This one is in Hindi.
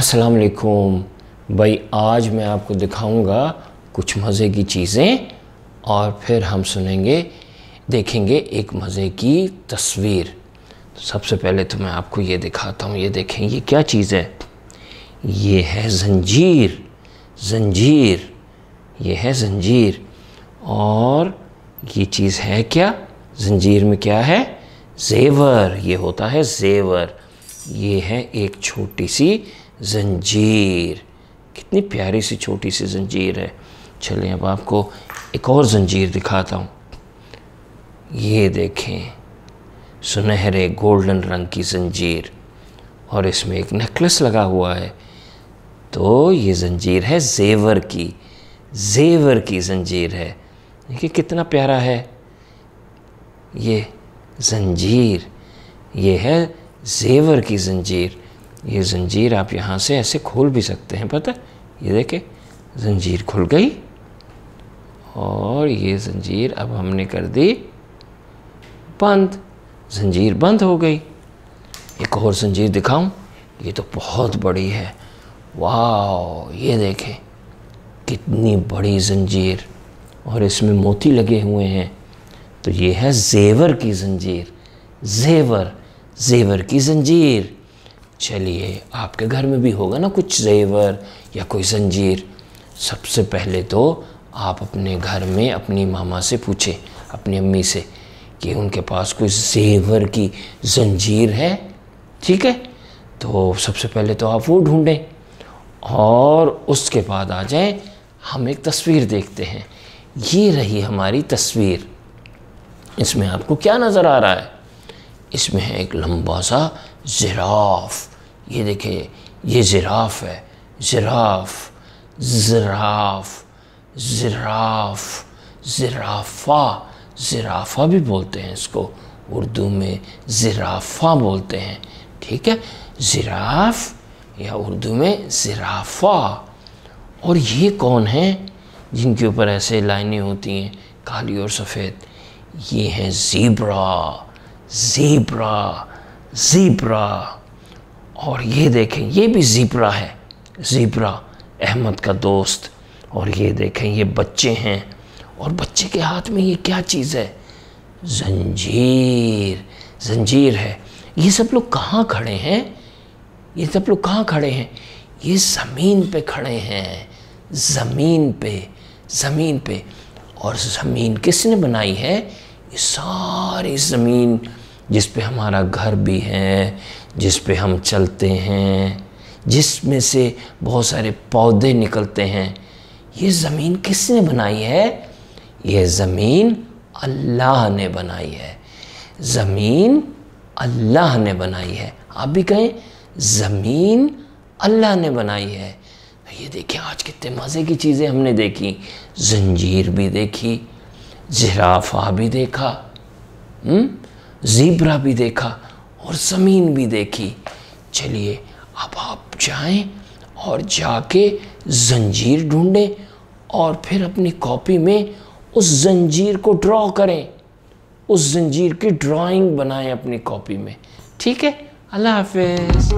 अस्सलाम वालेकुम भाई आज मैं आपको दिखाऊंगा कुछ मज़े की चीज़ें और फिर हम सुनेंगे देखेंगे एक मज़े की तस्वीर तो सबसे पहले तो मैं आपको ये दिखाता हूँ ये देखें ये क्या चीज़ है ये है जंजीर जंजीर ये है जंजीर और ये चीज़ है क्या जंजीर में क्या है जेवर ये होता है जेवर ये है एक छोटी सी जंजीर कितनी प्यारी सी छोटी सी जंजीर है चलिए अब आपको एक और जंजीर दिखाता हूँ ये देखें सुनहरे गोल्डन रंग की जंजीर और इसमें एक नेकलेस लगा हुआ है तो ये जंजीर है जेवर की जेवर की जंजीर है देखिए कितना प्यारा है ये जंजीर ये है जेवर की जंजीर ये जंजीर आप यहाँ से ऐसे खोल भी सकते हैं पता ये देखे जंजीर खुल गई और ये जंजीर अब हमने कर दी बंद जंजीर बंद हो गई एक और जंजीर दिखाऊं ये तो बहुत बड़ी है वाह ये देखें कितनी बड़ी जंजीर और इसमें मोती लगे हुए हैं तो ये है जेवर की जंजीर जेवर जेवर की जंजीर चलिए आपके घर में भी होगा ना कुछ जेवर या कोई जंजीर सबसे पहले तो आप अपने घर में अपनी मामा से पूछें अपनी अम्मी से कि उनके पास कोई जेवर की जंजीर है ठीक है तो सबसे पहले तो आप वो ढूंढें और उसके बाद आ जाएं हम एक तस्वीर देखते हैं ये रही हमारी तस्वीर इसमें आपको क्या नज़र आ रहा है इसमें है एक लंबा सा ज़िराफ ये देखिए ये ज़िराफ है ज़िराफ ज़िराफ ज़िराफ ज़िराफ़ा ज़िराफ़ा भी बोलते हैं इसको उर्दू में ज़िराफ़ा बोलते हैं ठीक है ज़िराफ या उर्दू में ज़िराफ़ा और ये कौन है जिनके ऊपर ऐसे लाइनें होती हैं काली और सफ़ेद ये है ज़ीब्रा ज़ीब्रा ज़ीब्रा और ये देखें ये भी ज़ीब्रा है ज़ीब्रा अहमद का दोस्त और ये देखें ये बच्चे हैं और बच्चे के हाथ में ये क्या चीज़ है जंजीर जंजीर है ये सब लोग कहाँ खड़े हैं ये सब लोग कहाँ खड़े हैं ये ज़मीन पे खड़े हैं ज़मीन पे ज़मीन पे और ज़मीन किसने बनाई है ये सारी ज़मीन जिस पे हमारा घर भी है जिस पे हम चलते हैं जिसमें से बहुत सारे पौधे निकलते हैं ये ज़मीन किसने बनाई है ये ज़मीन अल्लाह ने बनाई है ज़मीन अल्लाह ने बनाई है आप भी कहें ज़मीन अल्लाह ने बनाई है ये देखिए आज कितने मज़े की चीज़ें हमने देखी जंजीर भी देखी जराफा भी देखा हम्म? ज़ीब्रा भी देखा और ज़मीन भी देखी चलिए अब आप जाएं और जाके जंजीर ढूंढें और फिर अपनी कॉपी में उस जंजीर को ड्रॉ करें उस जंजीर की ड्राइंग बनाएं अपनी कॉपी में ठीक है अल्लाह हाफिज़